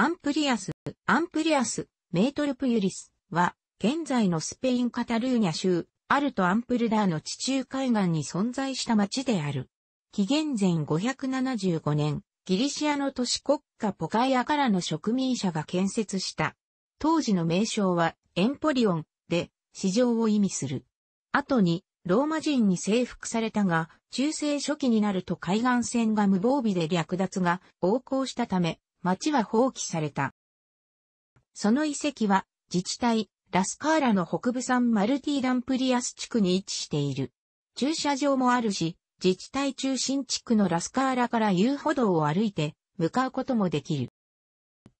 アンプリアス、アンプリアス、メートルプユリスは、現在のスペインカタルーニャ州、アルト・アンプルダーの地中海岸に存在した町である。紀元前575年、ギリシアの都市国家ポカイアからの植民者が建設した。当時の名称はエンポリオンで市場を意味する。後にローマ人に征服されたが、中世初期になると海岸線が無防備で略奪が横行したため、町は放棄された。その遺跡は、自治体、ラスカーラの北部産マルティダンプリアス地区に位置している。駐車場もあるし、自治体中心地区のラスカーラから遊歩道を歩いて向かうこともできる。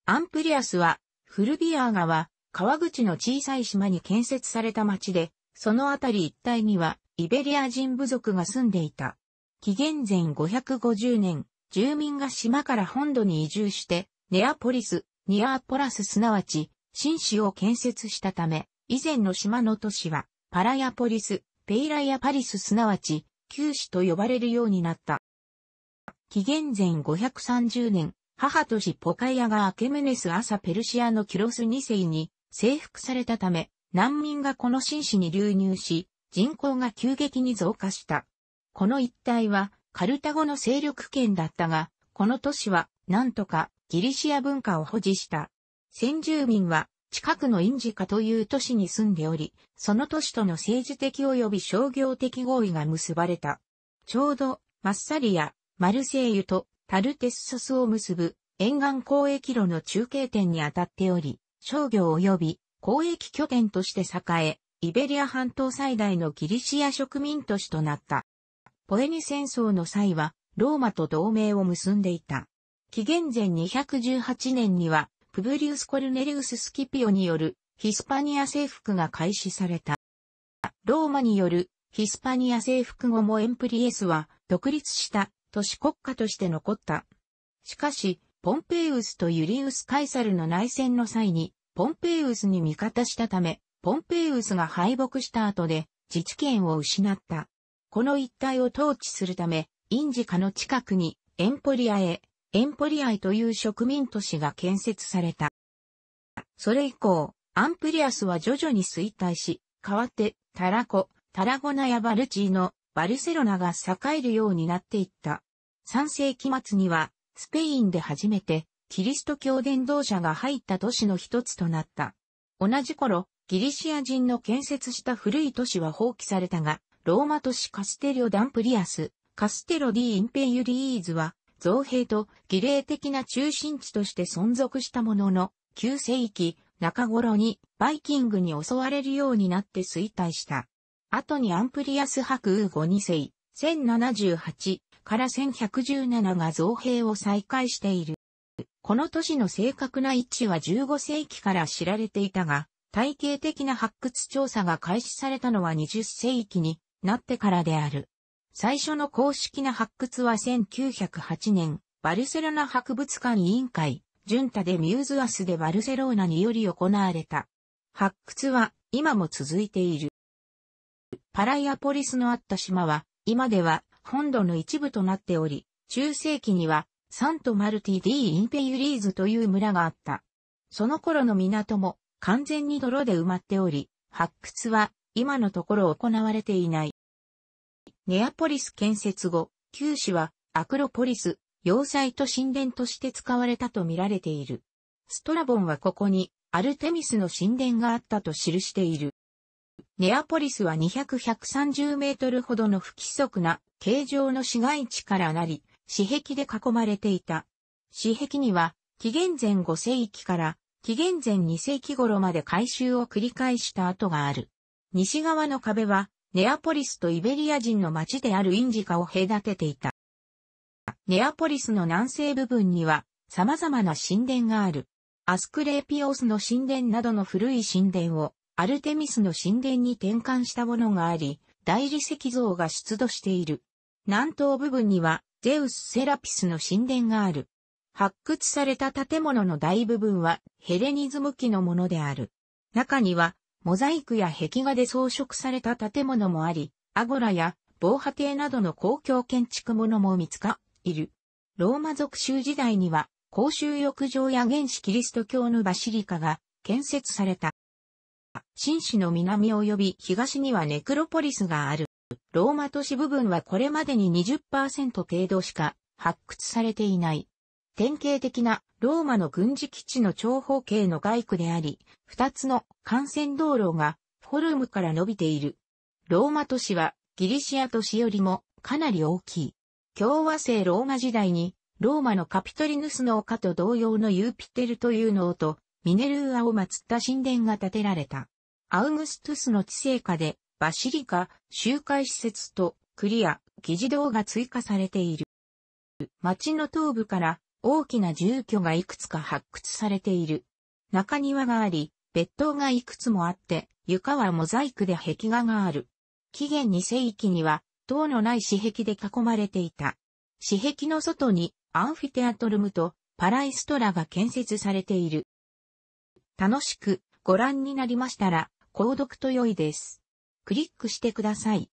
アンプリアスは、フルビアー川、川口の小さい島に建設された町で、その辺り一帯にはイベリア人部族が住んでいた。紀元前550年、住民が島から本土に移住して、ネアポリス、ニアーポラスすなわち、新市を建設したため、以前の島の都市は、パラヤポリス、ペイラヤパリスすなわち、旧市と呼ばれるようになった。紀元前530年、母都市ポカイアがアケメネス朝ペルシアのキュロス2世に征服されたため、難民がこの紳士に流入し、人口が急激に増加した。この一帯はカルタゴの勢力圏だったが、この都市は、なんとか、ギリシア文化を保持した。先住民は、近くのインジカという都市に住んでおり、その都市との政治的及び商業的合意が結ばれた。ちょうど、マッサリア、マルセイユとタルテッソスを結ぶ沿岸交易路の中継点に当たっており、商業及び交易拠点として栄え、イベリア半島最大のギリシア植民都市となった。ポエニ戦争の際は、ローマと同盟を結んでいた。紀元前218年には、プブリウス・コルネリウス・スキピオによるヒスパニア征服が開始された。ローマによるヒスパニア征服後もエンプリエスは独立した都市国家として残った。しかし、ポンペイウスとユリウス・カイサルの内戦の際に、ポンペイウスに味方したため、ポンペイウスが敗北した後で自治権を失った。この一帯を統治するため、インジカの近くにエンポリアへ、エンポリアイという植民都市が建設された。それ以降、アンプリアスは徐々に衰退し、代わってタラコ、タラゴナやバルチーのバルセロナが栄えるようになっていった。3世紀末には、スペインで初めて、キリスト教伝道者が入った都市の一つとなった。同じ頃、ギリシア人の建設した古い都市は放棄されたが、ローマ都市カステリョ・ダンプリアス、カステロ・ディ・インペイユリーズは、造幣と儀礼的な中心地として存続したものの、9世紀中頃にバイキングに襲われるようになって衰退した。後にアンプリアス白ウー2世、1078から1117が造幣を再開している。この都市の正確な位置は15世紀から知られていたが、体系的な発掘調査が開始されたのは20世紀になってからである。最初の公式な発掘は1908年、バルセロナ博物館委員会、ジュンタでミューズアスでバルセローナにより行われた。発掘は今も続いている。パライアポリスのあった島は、今では本土の一部となっており、中世紀にはサントマルティ・ディ・インペユリーズという村があった。その頃の港も完全に泥で埋まっており、発掘は今のところ行われていない。ネアポリス建設後、旧市はアクロポリス、要塞と神殿として使われたと見られている。ストラボンはここにアルテミスの神殿があったと記している。ネアポリスは200-130メートルほどの不規則な形状の市街地からなり、市壁で囲まれていた。市壁には、紀元前5世紀から紀元前2世紀頃まで改修を繰り返した跡がある。西側の壁は、ネアポリスとイベリア人の町であるインジカを隔てていた。ネアポリスの南西部分には、様々な神殿がある。アスクレーピオスの神殿などの古い神殿を、アルテミスの神殿に転換したものがあり、大理石像が出土している。南東部分には、ゼウス・セラピスの神殿がある。発掘された建物の大部分はヘレニズム期のものである。中にはモザイクや壁画で装飾された建物もあり、アゴラや防波堤などの公共建築物も見つか、いる。ローマ属州時代には、公衆浴場や原始キリスト教のバシリカが建設された。紳士の南及び東にはネクロポリスがある。ローマ都市部分はこれまでに20%程度しか発掘されていない。典型的なローマの軍事基地の長方形の外区であり、二つの幹線道路がフォルムから伸びている。ローマ都市はギリシア都市よりもかなり大きい。共和制ローマ時代にローマのカピトリヌスの丘と同様のユーピテルというのとミネルーアを祀った神殿が建てられた。アウグストゥスの地政下でバシリカ、集会施設とクリア、議事堂が追加されている。町の東部から大きな住居がいくつか発掘されている。中庭があり、別棟がいくつもあって、床はモザイクで壁画がある。紀元2世紀には、塔のない紙壁で囲まれていた。紙壁の外にアンフィテアトルムとパライストラが建設されている。楽しくご覧になりましたら、購読と良いです。クリックしてください。